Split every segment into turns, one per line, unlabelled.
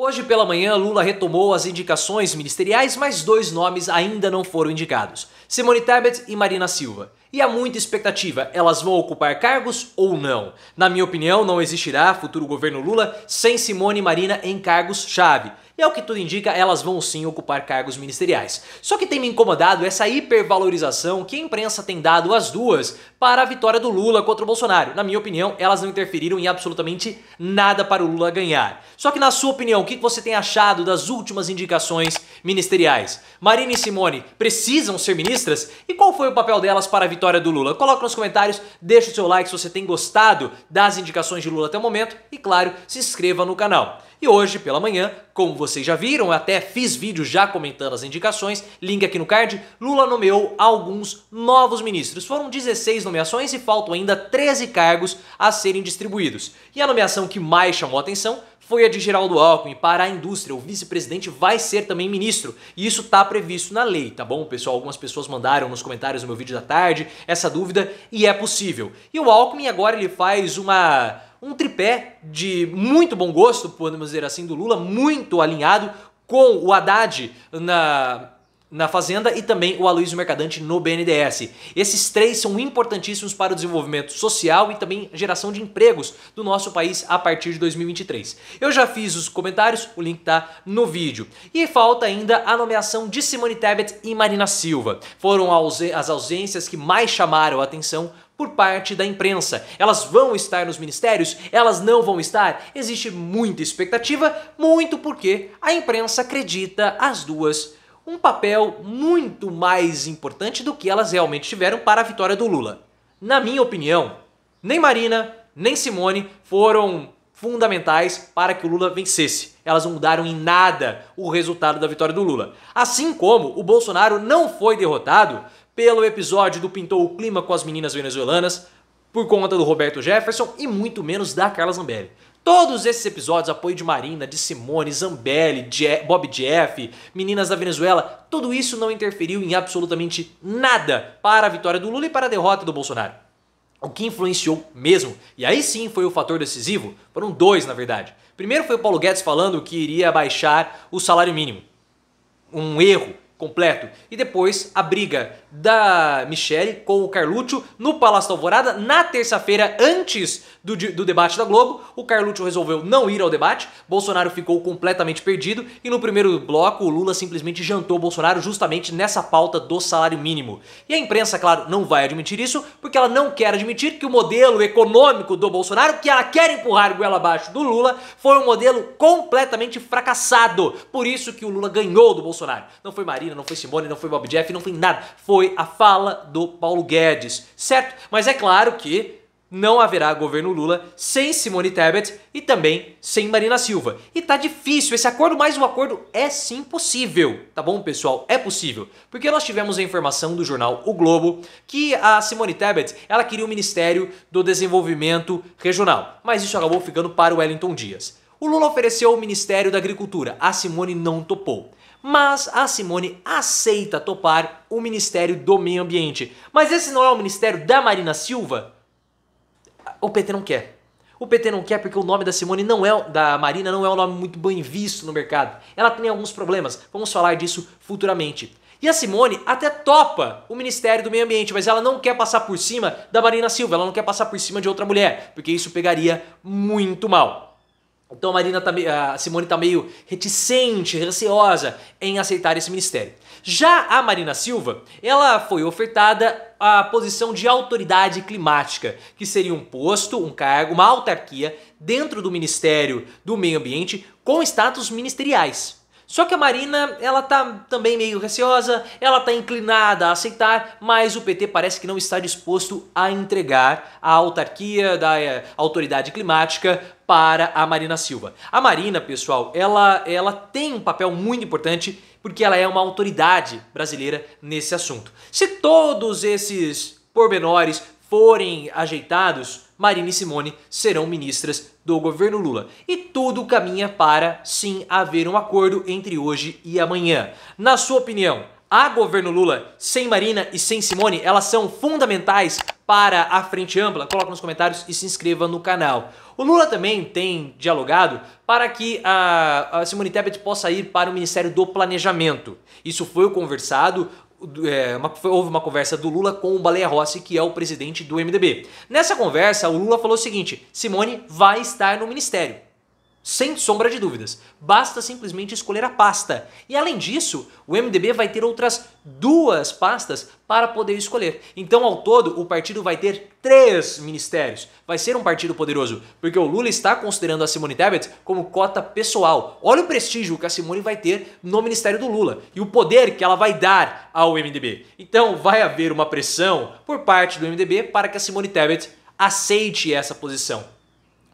Hoje pela manhã, Lula retomou as indicações ministeriais, mas dois nomes ainda não foram indicados: Simone Tebet e Marina Silva. E há muita expectativa, elas vão ocupar cargos ou não? Na minha opinião, não existirá futuro governo Lula sem Simone e Marina em cargos-chave e ao que tudo indica, elas vão sim ocupar cargos ministeriais. Só que tem me incomodado essa hipervalorização que a imprensa tem dado às duas para a vitória do Lula contra o Bolsonaro. Na minha opinião, elas não interferiram em absolutamente nada para o Lula ganhar. Só que na sua opinião, o que você tem achado das últimas indicações ministeriais? Marina e Simone precisam ser ministras? E qual foi o papel delas para a vitória do Lula? Coloca nos comentários, deixa o seu like se você tem gostado das indicações de Lula até o momento e, claro, se inscreva no canal. E hoje, pela manhã, como vocês já viram, eu até fiz vídeo já comentando as indicações, link aqui no card, Lula nomeou alguns novos ministros. Foram 16 nomeações e faltam ainda 13 cargos a serem distribuídos. E a nomeação que mais chamou a atenção foi a de Geraldo Alckmin para a indústria. O vice-presidente vai ser também ministro. E isso está previsto na lei, tá bom, pessoal? Algumas pessoas mandaram nos comentários do meu vídeo da tarde essa dúvida e é possível. E o Alckmin agora ele faz uma um tripé de muito bom gosto, podemos dizer assim, do Lula, muito alinhado com o Haddad na, na Fazenda e também o Aloysio Mercadante no BNDS Esses três são importantíssimos para o desenvolvimento social e também geração de empregos do nosso país a partir de 2023. Eu já fiz os comentários, o link está no vídeo. E falta ainda a nomeação de Simone Tebet e Marina Silva. Foram as ausências que mais chamaram a atenção por parte da imprensa. Elas vão estar nos ministérios? Elas não vão estar? Existe muita expectativa, muito porque a imprensa acredita as duas um papel muito mais importante do que elas realmente tiveram para a vitória do Lula. Na minha opinião, nem Marina, nem Simone foram fundamentais para que o Lula vencesse. Elas não mudaram em nada o resultado da vitória do Lula. Assim como o Bolsonaro não foi derrotado pelo episódio do Pintou o Clima com as meninas venezuelanas, por conta do Roberto Jefferson e muito menos da Carla Zambelli. Todos esses episódios, apoio de Marina, de Simone, Zambelli, Je Bob Jeff, Meninas da Venezuela, tudo isso não interferiu em absolutamente nada para a vitória do Lula e para a derrota do Bolsonaro. O que influenciou mesmo, e aí sim foi o fator decisivo, foram dois na verdade. Primeiro foi o Paulo Guedes falando que iria baixar o salário mínimo. Um erro completo. E depois a briga da Michelle com o Carluccio no Palácio da Alvorada na terça-feira antes do, do debate da Globo. O Carluccio resolveu não ir ao debate, Bolsonaro ficou completamente perdido e no primeiro bloco o Lula simplesmente jantou Bolsonaro justamente nessa pauta do salário mínimo. E a imprensa, claro, não vai admitir isso porque ela não quer admitir que o modelo econômico do Bolsonaro, que ela quer empurrar goela abaixo do Lula, foi um modelo completamente fracassado. Por isso que o Lula ganhou do Bolsonaro. Não foi Marina, não foi Simone, não foi Bob Jeff, não foi nada. Foi foi a fala do Paulo Guedes, certo? Mas é claro que não haverá governo Lula sem Simone Tebet e também sem Marina Silva. E tá difícil, esse acordo mais um acordo é sim possível, tá bom, pessoal? É possível. Porque nós tivemos a informação do jornal O Globo que a Simone Tebet, ela queria o Ministério do Desenvolvimento Regional, mas isso acabou ficando para o Wellington Dias. O Lula ofereceu o Ministério da Agricultura, a Simone não topou mas a Simone aceita topar o Ministério do Meio Ambiente. Mas esse não é o Ministério da Marina Silva? O PT não quer. O PT não quer porque o nome da Simone não é da Marina não é um nome muito bem visto no mercado. Ela tem alguns problemas. Vamos falar disso futuramente. E a Simone até topa o Ministério do Meio Ambiente, mas ela não quer passar por cima da Marina Silva, ela não quer passar por cima de outra mulher, porque isso pegaria muito mal. Então a Marina tá, a Simone está meio reticente, receosa em aceitar esse ministério. Já a Marina Silva, ela foi ofertada a posição de autoridade climática, que seria um posto, um cargo, uma autarquia dentro do Ministério do Meio Ambiente com status ministeriais. Só que a Marina, ela tá também meio receosa, ela tá inclinada a aceitar, mas o PT parece que não está disposto a entregar a autarquia da eh, autoridade climática para a Marina Silva. A Marina, pessoal, ela, ela tem um papel muito importante porque ela é uma autoridade brasileira nesse assunto. Se todos esses pormenores forem ajeitados, Marina e Simone serão ministras do governo Lula. E tudo caminha para, sim, haver um acordo entre hoje e amanhã. Na sua opinião, a governo Lula, sem Marina e sem Simone, elas são fundamentais para a Frente Ampla? Coloca nos comentários e se inscreva no canal. O Lula também tem dialogado para que a, a Simone Tebet possa ir para o Ministério do Planejamento. Isso foi conversado, é, uma, houve uma conversa do Lula com o Baleia Rossi, que é o presidente do MDB. Nessa conversa, o Lula falou o seguinte: Simone vai estar no ministério. Sem sombra de dúvidas. Basta simplesmente escolher a pasta. E além disso, o MDB vai ter outras duas pastas para poder escolher. Então, ao todo, o partido vai ter três ministérios. Vai ser um partido poderoso, porque o Lula está considerando a Simone Tebet como cota pessoal. Olha o prestígio que a Simone vai ter no ministério do Lula e o poder que ela vai dar ao MDB. Então, vai haver uma pressão por parte do MDB para que a Simone Tebet aceite essa posição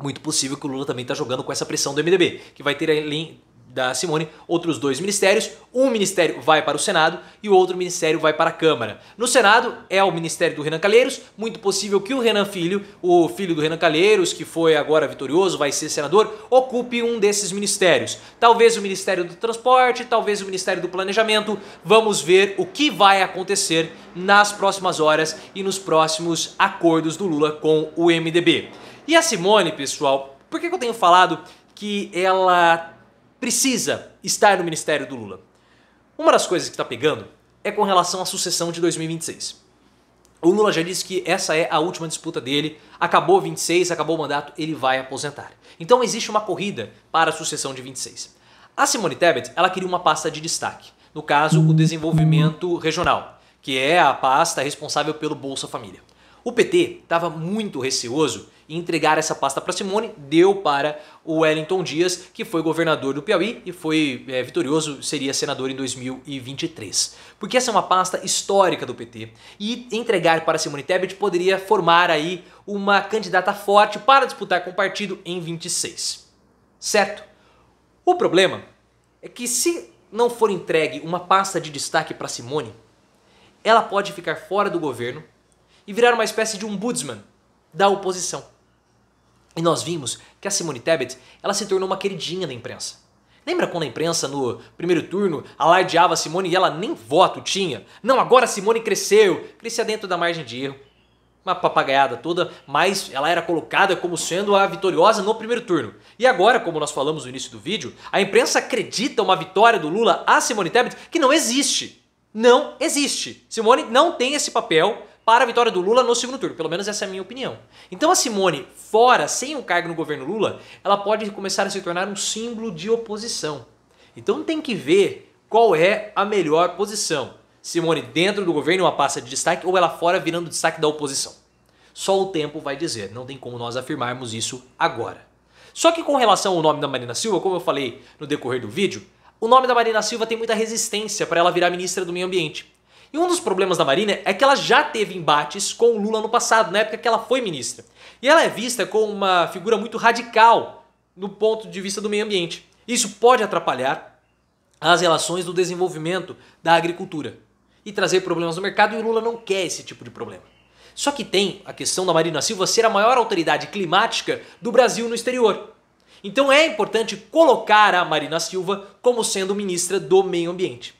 muito possível que o Lula também está jogando com essa pressão do MDB, que vai ter ali da Simone outros dois ministérios. Um ministério vai para o Senado e o outro ministério vai para a Câmara. No Senado é o ministério do Renan Calheiros, muito possível que o Renan Filho, o filho do Renan Calheiros, que foi agora vitorioso, vai ser senador, ocupe um desses ministérios. Talvez o Ministério do Transporte, talvez o Ministério do Planejamento. Vamos ver o que vai acontecer nas próximas horas e nos próximos acordos do Lula com o MDB. E a Simone, pessoal, por que eu tenho falado que ela precisa estar no ministério do Lula? Uma das coisas que está pegando é com relação à sucessão de 2026. O Lula já disse que essa é a última disputa dele, acabou 26, acabou o mandato, ele vai aposentar. Então existe uma corrida para a sucessão de 26. A Simone Tebet, ela queria uma pasta de destaque, no caso, o desenvolvimento regional, que é a pasta responsável pelo Bolsa Família. O PT estava muito receoso em entregar essa pasta para Simone, deu para o Wellington Dias, que foi governador do Piauí e foi é, vitorioso, seria senador em 2023. Porque essa é uma pasta histórica do PT e entregar para Simone Tebet poderia formar aí uma candidata forte para disputar com o partido em 26. Certo? O problema é que se não for entregue uma pasta de destaque para Simone, ela pode ficar fora do governo e virar uma espécie de ombudsman da oposição. E nós vimos que a Simone Tebet ela se tornou uma queridinha da imprensa. Lembra quando a imprensa, no primeiro turno, alardeava a Simone e ela nem voto tinha? Não, agora a Simone cresceu, crescia dentro da margem de erro. Uma papagaiada toda, mas ela era colocada como sendo a vitoriosa no primeiro turno. E agora, como nós falamos no início do vídeo, a imprensa acredita uma vitória do Lula a Simone Tebet que não existe. Não existe. Simone não tem esse papel, para a vitória do Lula no segundo turno. Pelo menos essa é a minha opinião. Então a Simone, fora, sem o um cargo no governo Lula, ela pode começar a se tornar um símbolo de oposição. Então tem que ver qual é a melhor posição. Simone dentro do governo, uma pasta de destaque, ou ela fora virando destaque da oposição. Só o tempo vai dizer, não tem como nós afirmarmos isso agora. Só que com relação ao nome da Marina Silva, como eu falei no decorrer do vídeo, o nome da Marina Silva tem muita resistência para ela virar ministra do Meio Ambiente. E um dos problemas da Marina é que ela já teve embates com o Lula no passado, na época que ela foi ministra. E ela é vista como uma figura muito radical no ponto de vista do meio ambiente. Isso pode atrapalhar as relações do desenvolvimento da agricultura e trazer problemas no mercado, e o Lula não quer esse tipo de problema. Só que tem a questão da Marina Silva ser a maior autoridade climática do Brasil no exterior. Então é importante colocar a Marina Silva como sendo ministra do Meio Ambiente.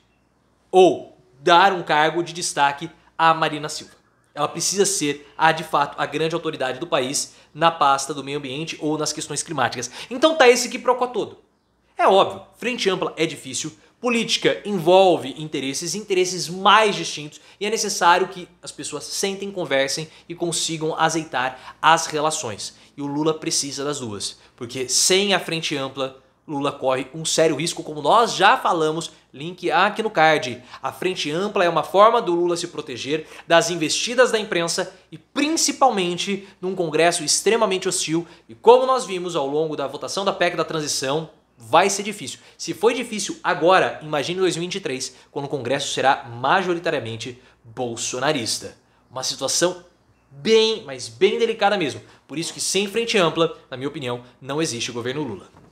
Ou dar um cargo de destaque à Marina Silva. Ela precisa ser, a, de fato, a grande autoridade do país na pasta do meio ambiente ou nas questões climáticas. Então tá esse que procó todo. É óbvio, frente ampla é difícil, política envolve interesses, interesses mais distintos, e é necessário que as pessoas sentem, conversem e consigam azeitar as relações. E o Lula precisa das duas, porque sem a frente ampla Lula corre um sério risco, como nós já falamos, link aqui no card. A Frente Ampla é uma forma do Lula se proteger das investidas da imprensa e principalmente num Congresso extremamente hostil. E como nós vimos ao longo da votação da PEC da transição, vai ser difícil. Se foi difícil agora, imagine 2023, quando o Congresso será majoritariamente bolsonarista. Uma situação bem, mas bem delicada mesmo. Por isso que sem frente ampla, na minha opinião, não existe governo Lula.